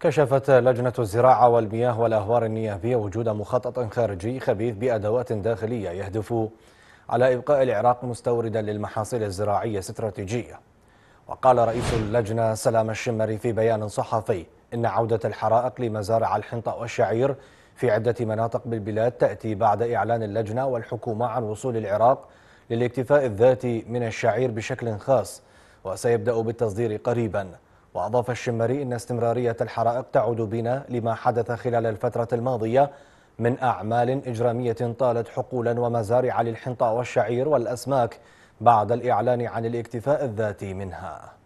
كشفت لجنة الزراعة والمياه والأهوار النيابية وجود مخطط خارجي خبيث بأدوات داخلية يهدف على إبقاء العراق مستوردا للمحاصيل الزراعية استراتيجية وقال رئيس اللجنة سلام الشمري في بيان صحفي إن عودة الحرائق لمزارع الحنطة والشعير في عدة مناطق بالبلاد تأتي بعد إعلان اللجنة والحكومة عن وصول العراق للاكتفاء الذاتي من الشعير بشكل خاص وسيبدأ بالتصدير قريباً وأضاف الشمري أن استمرارية الحرائق تعود بنا لما حدث خلال الفترة الماضية من أعمال إجرامية طالت حقولا ومزارع للحنطة والشعير والأسماك بعد الإعلان عن الاكتفاء الذاتي منها